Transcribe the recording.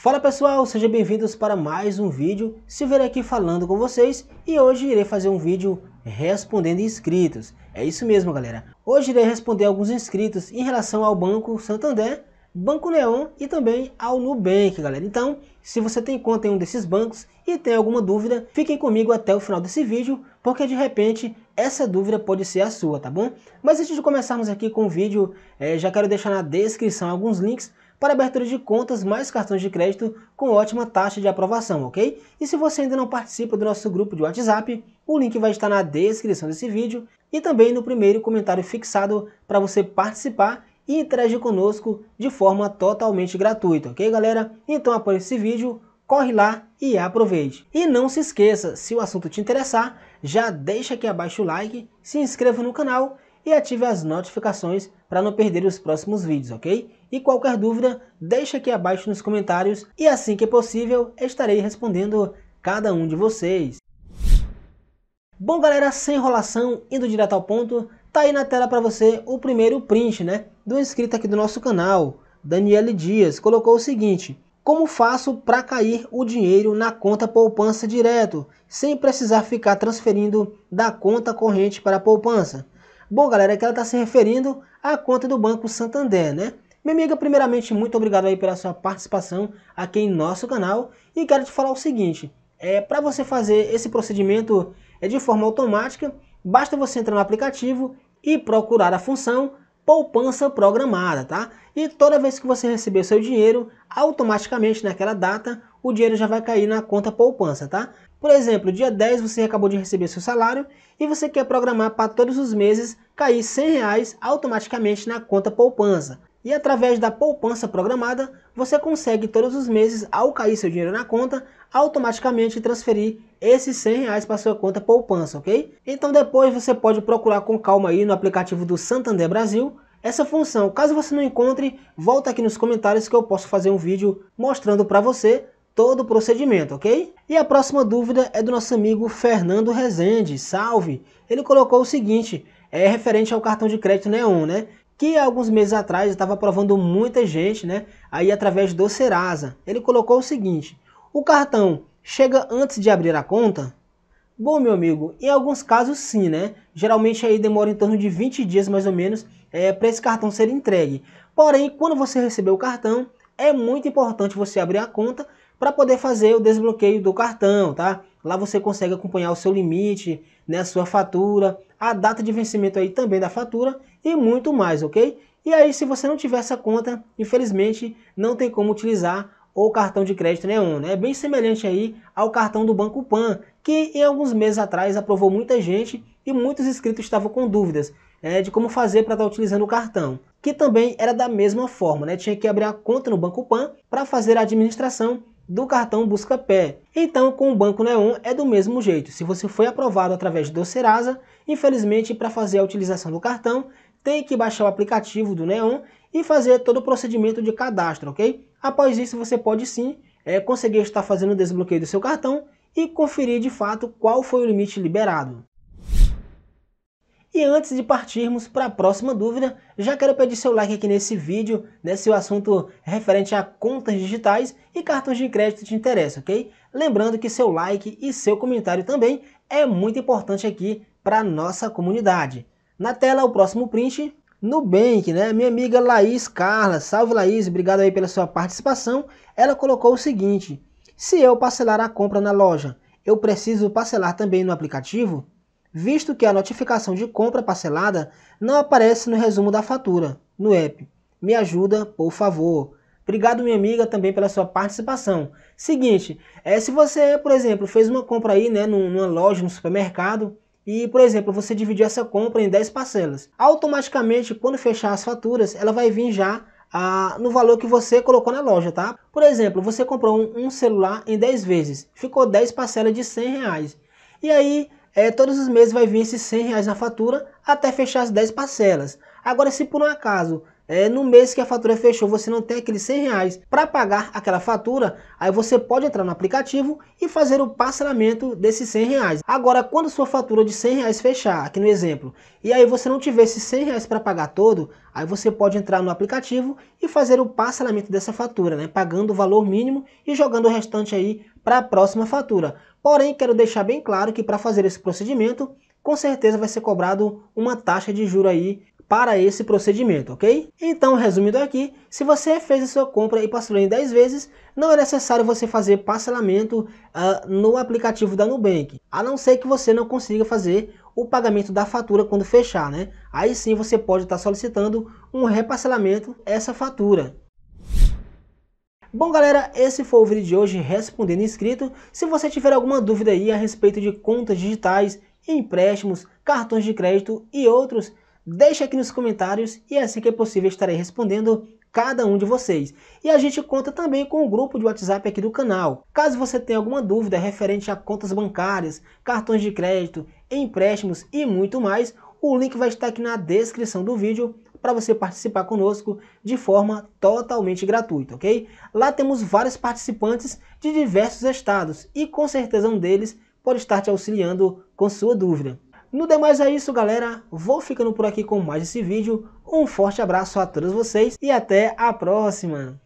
Fala pessoal, sejam bem-vindos para mais um vídeo, se ver aqui falando com vocês e hoje irei fazer um vídeo respondendo inscritos. É isso mesmo galera, hoje irei responder alguns inscritos em relação ao Banco Santander, Banco Neon e também ao Nubank galera. Então, se você tem conta em um desses bancos e tem alguma dúvida, fiquem comigo até o final desse vídeo, porque de repente essa dúvida pode ser a sua, tá bom? Mas antes de começarmos aqui com o vídeo, eh, já quero deixar na descrição alguns links para abertura de contas mais cartões de crédito com ótima taxa de aprovação, ok? E se você ainda não participa do nosso grupo de WhatsApp, o link vai estar na descrição desse vídeo e também no primeiro comentário fixado para você participar e interagir conosco de forma totalmente gratuita, ok galera? Então após esse vídeo, corre lá e aproveite. E não se esqueça, se o assunto te interessar, já deixa aqui abaixo o like, se inscreva no canal e ative as notificações para não perder os próximos vídeos, ok? E qualquer dúvida, deixa aqui abaixo nos comentários e assim que é possível estarei respondendo cada um de vocês. Bom galera, sem enrolação, indo direto ao ponto, tá aí na tela para você o primeiro print, né? Do inscrito aqui do nosso canal, Daniele Dias, colocou o seguinte... Como faço para cair o dinheiro na conta poupança direto, sem precisar ficar transferindo da conta corrente para a poupança? Bom, galera, aqui é ela está se referindo à conta do Banco Santander, né? Minha amiga, primeiramente, muito obrigado aí pela sua participação aqui em nosso canal e quero te falar o seguinte, é, para você fazer esse procedimento é, de forma automática, basta você entrar no aplicativo e procurar a função poupança programada, tá? E toda vez que você receber seu dinheiro, automaticamente naquela data, o dinheiro já vai cair na conta poupança, tá? Por exemplo, dia 10 você acabou de receber seu salário e você quer programar para todos os meses cair 100 reais automaticamente na conta poupança. E através da poupança programada, você consegue todos os meses, ao cair seu dinheiro na conta, automaticamente transferir esses 100 reais para sua conta poupança, ok? Então depois você pode procurar com calma aí no aplicativo do Santander Brasil essa função. Caso você não encontre, volta aqui nos comentários que eu posso fazer um vídeo mostrando para você todo o procedimento, ok? E a próxima dúvida é do nosso amigo Fernando Rezende, salve! Ele colocou o seguinte, é referente ao cartão de crédito Neon, né? que alguns meses atrás estava aprovando muita gente, né? Aí através do Serasa. Ele colocou o seguinte: o cartão chega antes de abrir a conta? Bom, meu amigo, em alguns casos sim, né? Geralmente aí demora em torno de 20 dias mais ou menos é, para esse cartão ser entregue. Porém, quando você receber o cartão, é muito importante você abrir a conta para poder fazer o desbloqueio do cartão, tá? Lá você consegue acompanhar o seu limite, né, a sua fatura, a data de vencimento aí também da fatura e muito mais, ok? E aí, se você não tiver essa conta, infelizmente, não tem como utilizar o cartão de crédito Neon, né? É bem semelhante aí ao cartão do Banco Pan, que em alguns meses atrás aprovou muita gente e muitos inscritos estavam com dúvidas né, de como fazer para estar tá utilizando o cartão, que também era da mesma forma, né? Tinha que abrir a conta no Banco Pan para fazer a administração do cartão Busca-Pé. Então, com o Banco Neon é do mesmo jeito. Se você foi aprovado através do Serasa, infelizmente, para fazer a utilização do cartão, tem que baixar o aplicativo do Neon e fazer todo o procedimento de cadastro, ok? Após isso, você pode sim é, conseguir estar fazendo o desbloqueio do seu cartão e conferir de fato qual foi o limite liberado. E antes de partirmos para a próxima dúvida, já quero pedir seu like aqui nesse vídeo, né, se o assunto é referente a contas digitais e cartões de crédito te interessa, ok? Lembrando que seu like e seu comentário também é muito importante aqui para a nossa comunidade. Na tela, o próximo print, Nubank, né? Minha amiga Laís Carla, salve Laís, obrigado aí pela sua participação. Ela colocou o seguinte, se eu parcelar a compra na loja, eu preciso parcelar também no aplicativo? visto que a notificação de compra parcelada não aparece no resumo da fatura, no app. Me ajuda, por favor. Obrigado, minha amiga, também pela sua participação. Seguinte, é, se você, por exemplo, fez uma compra aí, né, numa loja, no supermercado, e, por exemplo, você dividiu essa compra em 10 parcelas. Automaticamente, quando fechar as faturas, ela vai vir já a, no valor que você colocou na loja, tá? Por exemplo, você comprou um, um celular em 10 vezes, ficou 10 parcelas de 100 reais. E aí, é, todos os meses vai vir esses 100 reais na fatura até fechar as 10 parcelas. Agora, se por um acaso é, no mês que a fatura fechou, você não tem aqueles 100 reais para pagar aquela fatura, aí você pode entrar no aplicativo e fazer o parcelamento desses 100 reais. Agora, quando sua fatura de 100 reais fechar, aqui no exemplo, e aí você não tiver esses 100 reais para pagar todo, aí você pode entrar no aplicativo e fazer o parcelamento dessa fatura, né, pagando o valor mínimo e jogando o restante aí para a próxima fatura. Porém, quero deixar bem claro que para fazer esse procedimento, com certeza vai ser cobrado uma taxa de juro aí para esse procedimento, ok? Então, resumindo aqui, se você fez a sua compra e parcelou em 10 vezes, não é necessário você fazer parcelamento uh, no aplicativo da Nubank, a não ser que você não consiga fazer o pagamento da fatura quando fechar, né? Aí sim você pode estar tá solicitando um reparcelamento essa fatura. Bom galera, esse foi o vídeo de hoje respondendo inscrito. Se você tiver alguma dúvida aí a respeito de contas digitais, empréstimos, cartões de crédito e outros, Deixe aqui nos comentários e é assim que é possível estarei respondendo cada um de vocês. E a gente conta também com o grupo de WhatsApp aqui do canal. Caso você tenha alguma dúvida referente a contas bancárias, cartões de crédito, empréstimos e muito mais, o link vai estar aqui na descrição do vídeo para você participar conosco de forma totalmente gratuita, ok? Lá temos vários participantes de diversos estados e com certeza um deles pode estar te auxiliando com sua dúvida. No demais é isso, galera. Vou ficando por aqui com mais esse vídeo. Um forte abraço a todos vocês e até a próxima.